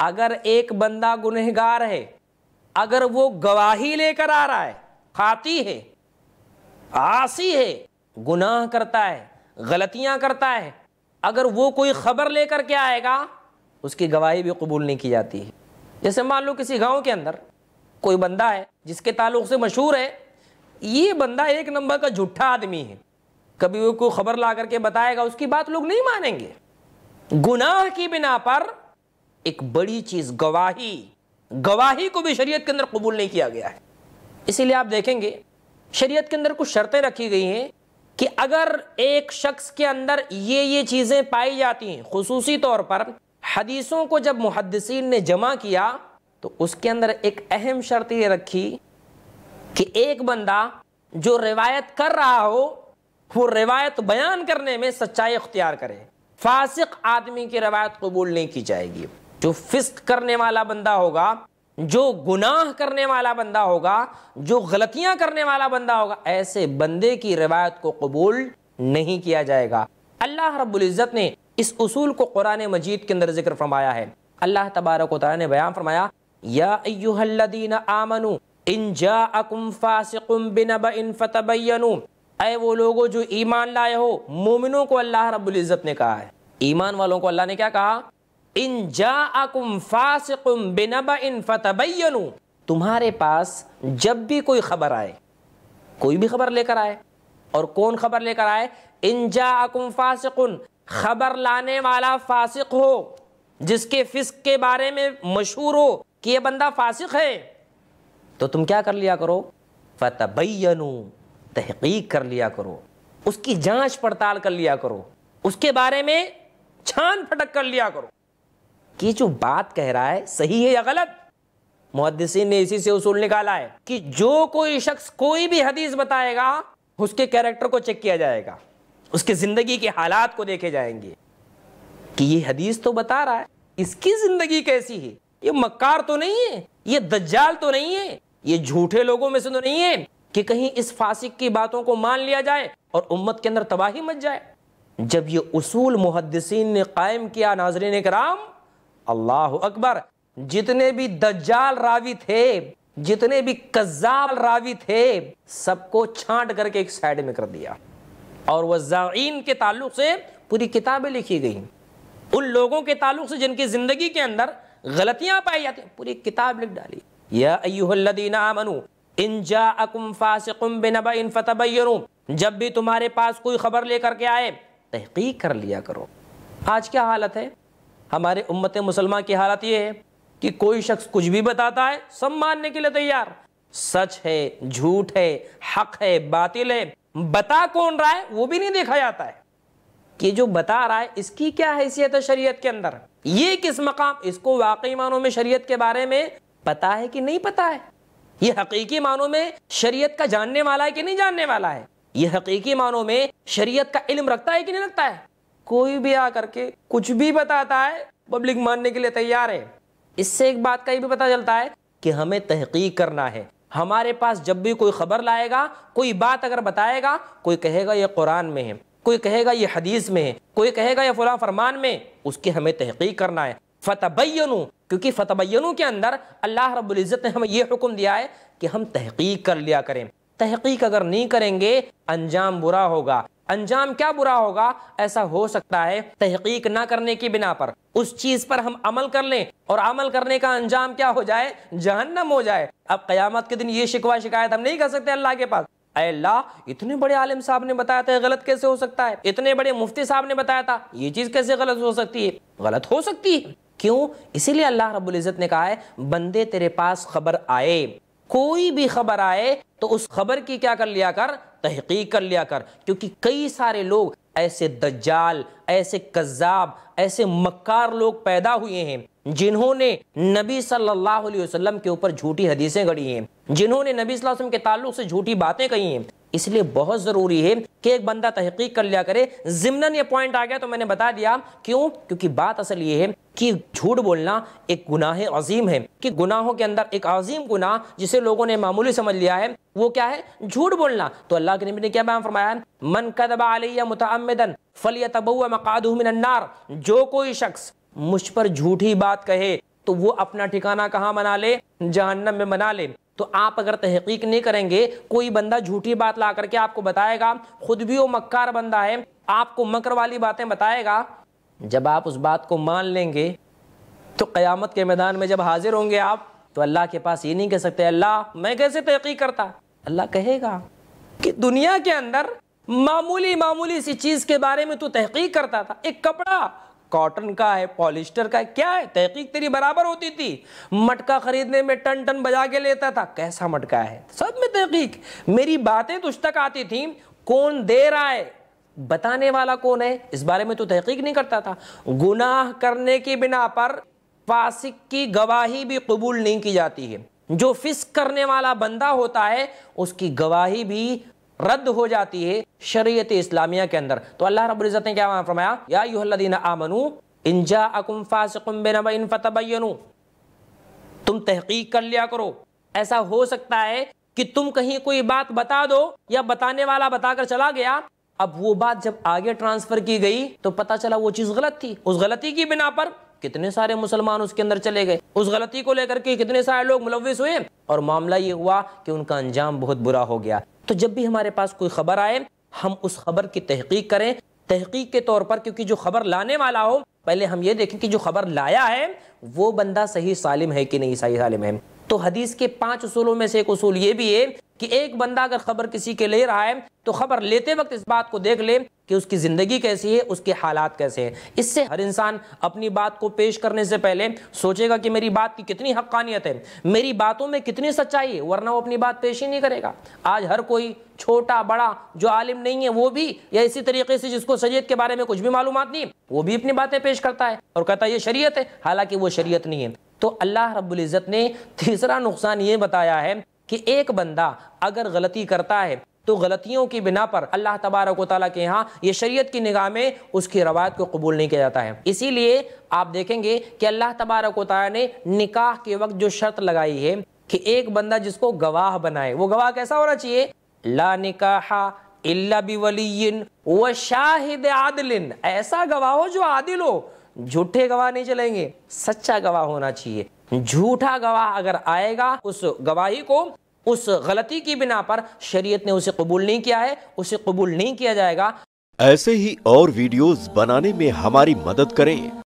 अगर एक बंदा गुनहगार है अगर वो गवाही लेकर आ रहा है खाती है आसी है गुनाह करता है गलतियां करता है अगर वो कोई ख़बर लेकर के आएगा उसकी गवाही भी कबूल नहीं की जाती है जैसे मान लो किसी गांव के अंदर कोई बंदा है जिसके ताल्लुक से मशहूर है ये बंदा एक नंबर का झूठा आदमी है कभी वो कोई ख़बर ला करके बताएगा उसकी बात लोग नहीं मानेंगे गुनाह की बिना पर एक बड़ी चीज गवाही गवाही को भी शरीयत के अंदर कबूल नहीं किया गया है इसीलिए आप देखेंगे शरीयत के अंदर कुछ शर्तें रखी गई हैं कि अगर एक शख्स के अंदर ये ये चीज़ें पाई जाती हैं खसूसी तौर पर हदीसों को जब मुहदसिन ने जमा किया तो उसके अंदर एक अहम शर्त ये रखी कि एक बंदा जो रिवायत कर रहा हो वो रिवायत बयान करने में सच्चाई अख्तियार करे फासिक आदमी की रवायत कबूल नहीं की जाएगी जो फिस्क करने वाला बंदा होगा जो गुनाह करने वाला बंदा होगा जो गलतियां करने वाला बंदा होगा ऐसे बंदे की रिवायत को कबूल नहीं किया जाएगा अल्लाह रब्ज़त ने इस उसूल को कुरान मजीद के अंदर जिक्र फरमाया है अल्लाह तबारक तारा ने बयान फरमाया इन वो लोगों जो ईमान लाए हो मोमिनों को अल्लाह रब्ज़त ने कहा है ईमान वालों को अल्लाह ने क्या कहा इन जाकुम फासिकुम बेनबा इन फतबैन तुम्हारे पास जब भी कोई खबर आए कोई भी खबर लेकर आए और कौन खबर लेकर आए इन जाकुम फासिकुन खबर लाने वाला फासिक हो जिसके फिस्क के बारे में मशहूर हो कि यह बंदा फासिक है तो तुम क्या कर लिया करो फतबैनु तहकीक कर लिया करो उसकी जांच पड़ताल कर लिया करो उसके बारे में छान फटक कर लिया करो कि जो बात कह रहा है सही है या गलत मुहदसिन ने इसी से उसूल निकाला है कि जो कोई शख्स कोई भी हदीस बताएगा उसके कैरेक्टर को चेक किया जाएगा उसके ज़िंदगी के हालात को देखे जाएंगे कि ये हदीस तो बता रहा है इसकी ज़िंदगी कैसी है ये मक्कार तो नहीं है ये दज्जाल तो नहीं है ये झूठे लोगों में से तो नहीं है कि कहीं इस फासिक की बातों को मान लिया जाए और उम्मत के अंदर तबाही मच जाए जब ये उसूल मुहदसिन ने कायम किया नाजरीन कराम अल्लाह अकबर जितने भी दज्जाल रावी थे जितने भी कज्जाल रावी थे सबको छांट करके एक साइड में कर दिया और वज़ाइन के ताल्लुक से पूरी किताबें लिखी गई उन लोगों के ताल्लुक से जिनकी ज़िंदगी के अंदर गलतियां पाई जाती पूरी किताब लिख डाली या इन जा अकुम इन जब भी तुम्हारे पास कोई खबर लेकर के आए तहकीक कर लिया करो आज क्या हालत है हमारे उम्मत मुसलमान की हालत ये है कि कोई शख्स कुछ भी बताता है सब मानने के लिए तैयार सच है झूठ है हक है बातिल है बता कौन रहा है वो भी नहीं देखा जाता है कि जो बता रहा है इसकी क्या हैसियत है शरीयत के अंदर ये किस मकाम इसको वाकई मानों में शरीयत के बारे में पता है कि नहीं पता है ये हकीकी मानों में शरीयत का जानने वाला है कि नहीं जानने वाला है ये हकीकी मानों में शरीयत का इल्म रखता है कि नहीं रखता है कोई भी आकर के कुछ भी बताता है पब्लिक मानने के लिए तैयार है इससे एक बात का ये भी पता चलता है कि हमें तहकीक करना है हमारे पास जब भी कोई खबर लाएगा कोई बात अगर बताएगा कोई कहेगा ये कुरान में है कोई कहेगा ये हदीस में है कोई कहेगा ये फला फरमान में उसकी हमें तहकीक करना है फ़तबैनु क्योंकि फ़तबैनु के अंदर अल्लाह रब्ज़त ने हमें ये हुक्म दिया है कि हम तहकीक कर लिया करें तहकीक अगर नहीं करेंगे अंजाम बुरा होगा अंजाम क्या बुरा होगा ऐसा हो सकता है तहकीक ना करने की बिना पर उस चीज पर हम अमल कर लें और अमल करने का अंजाम क्या हो जाए जहन्नम हो जाए अब कयामत के दिन ये शिकवा शिकायत हम नहीं कर सकते अल्लाह के पास अल्लाह इतने बड़े आलिम साहब ने बताया था गलत कैसे हो सकता है इतने बड़े मुफ्ती साहब ने बताया था ये चीज कैसे गलत हो सकती है गलत हो सकती है क्यों इसीलिए अल्लाह रबुल्जत ने कहा है बंदे तेरे पास खबर आए कोई भी खबर आए तो उस खबर की क्या कर लिया कर तहकीक कर लिया कर क्योंकि कई सारे लोग ऐसे दज्जाल ऐसे कज्जाब ऐसे मक्कार लोग पैदा हुए हैं जिन्होंने नबी सल्लल्लाहु अलैहि वसल्लम के ऊपर झूठी हदीसें गढ़ी हैं जिन्होंने नबी वसल्लम के ताल्लुक से झूठी बातें कही हैं इसलिए बहुत ज़रूरी है कि एक बंदा तहकीक कर लिया करे ज़िमनन ये पॉइंट आ गया तो मैंने बता दिया क्यों क्योंकि बात असल ये है कि झूठ बोलना एक गुनाह अजीम है कि गुनाहों के अंदर एक अजीम गुनाह जिसे लोगों ने मामूली समझ लिया है वो क्या है झूठ बोलना तो अल्लाह के नबी ने क्या बयान फरमाया मन कदबा फलिया तबुआ जो कोई शख्स मुझ पर झूठी बात कहे तो वो अपना ठिकाना कहाँ बना ले जहन्नम में बना ले तो आप अगर तहकीक नहीं करेंगे कोई बंदा झूठी बात ला करके आपको बताएगा खुद भी वो मक्कार बंदा है आपको मकर वाली बातें बताएगा जब आप उस बात को मान लेंगे तो क़यामत के मैदान में जब हाजिर होंगे आप तो अल्लाह के पास ये नहीं कह सकते अल्लाह मैं कैसे तहकीक करता अल्लाह कहेगा कि दुनिया के अंदर मामूली मामूली सी चीज़ के बारे में तो तहकीक करता था एक कपड़ा कॉटन का है पॉलिस्टर का है क्या है तहकीक तेरी बराबर होती थी मटका खरीदने में टन टन बजा के लेता था कैसा मटका है सब में तहकीक मेरी बातें तुझ तक आती थी कौन दे रहा है बताने वाला कौन है इस बारे में तो तहकीक नहीं करता था गुनाह करने की बिना पर फासिक की गवाही भी कबूल नहीं की जाती है जो फिस्क करने वाला बंदा होता है उसकी गवाही भी रद्द हो जाती है शरीयत इस्लामिया के अंदर तो अल्लाह रबुल्ज़त ने क्या वहाँ फरमाया यादीन आमनु इंजा अकुम फासिकुम बिनबइन फतबयनु तुम तहकीक कर लिया करो ऐसा हो सकता है कि तुम कहीं कोई बात बता दो या बताने वाला बताकर चला गया अब वो बात जब आगे ट्रांसफर की गई तो पता चला वो चीज़ गलत थी उस गलती की बिना पर कितने सारे मुसलमान उसके अंदर चले गए उस गलती को लेकर के कितने सारे लोग मुलविस हुए और मामला ये हुआ कि उनका अंजाम बहुत बुरा हो गया तो जब भी हमारे पास कोई ख़बर आए हम उस खबर की तहकीक करें तहकीक के तौर पर क्योंकि जो खबर लाने वाला हो पहले हम ये देखें कि जो खबर लाया है वो बंदा सही सालिम है कि नहीं सही सालिम है तो हदीस के पांच उसूलों में से एक उसूल ये भी है कि एक बंदा अगर खबर किसी के ले रहा है तो खबर लेते वक्त इस बात को देख ले कि उसकी ज़िंदगी कैसी है उसके हालात कैसे हैं इससे हर इंसान अपनी बात को पेश करने से पहले सोचेगा कि मेरी बात की कितनी हक्कानियत है मेरी बातों में कितनी सच्चाई है वरना वो अपनी बात पेश ही नहीं करेगा आज हर कोई छोटा बड़ा जो आलिम नहीं है वो भी या इसी तरीके से जिसको शरीयत के बारे में कुछ भी मालूम नहीं वो भी अपनी बातें पेश करता है और कहता है ये शरीयत है हालांकि वो शरीयत नहीं है तो अल्लाह रब्ज़त ने तीसरा नुकसान ये बताया है कि एक बंदा अगर गलती करता है तो गलतियों की बिना पर अल्लाह तबारक ताली के यहाँ ये शरीयत की निगाह में उसकी रवायत को कबूल नहीं किया जाता है इसीलिए आप देखेंगे कि अल्लाह तबारक ताली ने निकाह के वक्त जो शर्त लगाई है कि एक बंदा जिसको गवाह बनाए वो गवाह कैसा होना चाहिए ला निकाहा इल्ला बिवलियन व शाहिद आदलिन ऐसा गवाह हो जो आदिल हो झूठे गवाह नहीं चलेंगे सच्चा गवाह होना चाहिए झूठा गवाह अगर आएगा उस गवाही को उस गलती की बिना पर शरीयत ने उसे कबूल नहीं किया है उसे कबूल नहीं किया जाएगा ऐसे ही और वीडियोस बनाने में हमारी मदद करें